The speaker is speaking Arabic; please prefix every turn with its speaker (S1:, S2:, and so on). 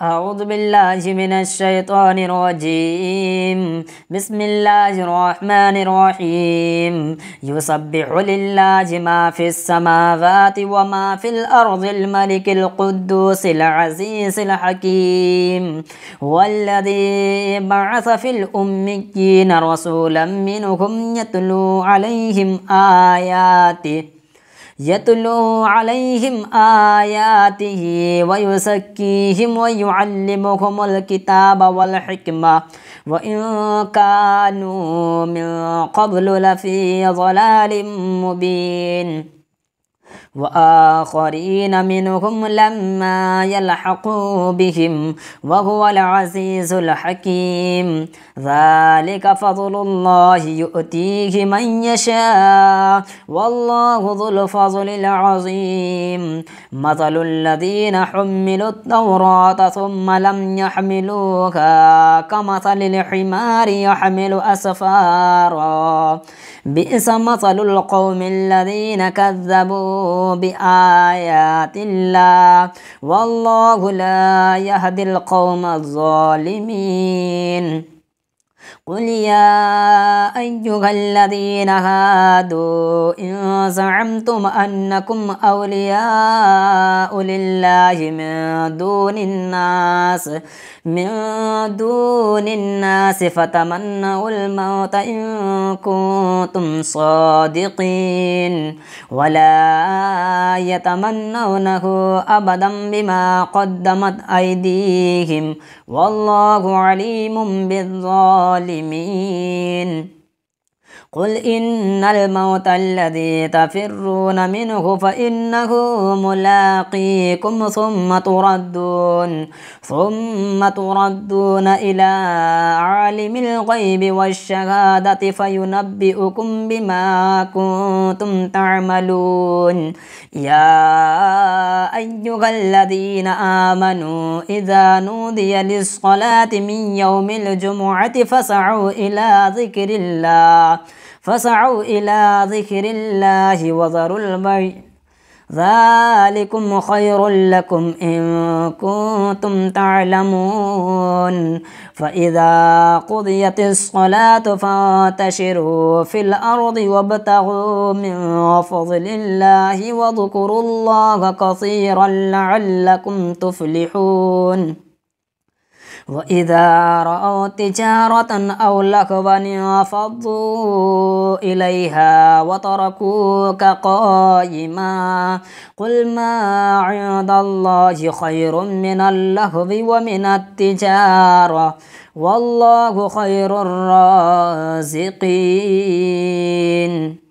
S1: أعوذ بالله من الشيطان الرجيم بسم الله الرحمن الرحيم يسبح لله ما في السماوات وما في الأرض الملك القدوس العزيز الحكيم والذي بعث في الأميين رسولا منهم يتلو عليهم آياته يتلو عليهم آياته ويزكيهم ويعلمهم الكتاب والحكمة وإن كانوا من قبل لفي ضلال مبين وآخرين منهم لما يلحقوا بهم وهو العزيز الحكيم ذلك فضل الله يؤتيه من يشاء والله ذو الفضل العظيم مثل الذين حملوا التوراة ثم لم يحملوها كمثل الحمار يحمل أسفارا بئس مثل القوم الذين كذبوا بآيات الله والله لا يهدي القوم الظالمين قل يا أيها الذين هادوا إن زعمتم أنكم أولياء لله من دون الناس من دون الناس فتمنوا الموت إن كنتم صادقين ولا يتمنونه أبدا بما قدمت أيديهم والله عليم بالظالمين الظالمين قل إن الموت الذي تفرون منه فإنه ملاقيكم ثم تردون ثم تردون إلى عالم الغيب والشهادة فينبئكم بما كنتم تعملون يا أيها الذين آمنوا إذا نودي للصلاة من يوم الجمعة فسعوا إلى ذكر الله فسعوا إلى ذكر الله وذروا البيع ذلكم خير لكم إن كنتم تعلمون فإذا قضيت الصلاة فانتشروا في الأرض وابتغوا من فضل الله واذكروا الله كثيرا لعلكم تفلحون وإذا رأوا تجارة أو لهوا انفضوا إليها وتركوك قائما قل ما عند الله خير من اللهو ومن التجارة والله خير الرازقين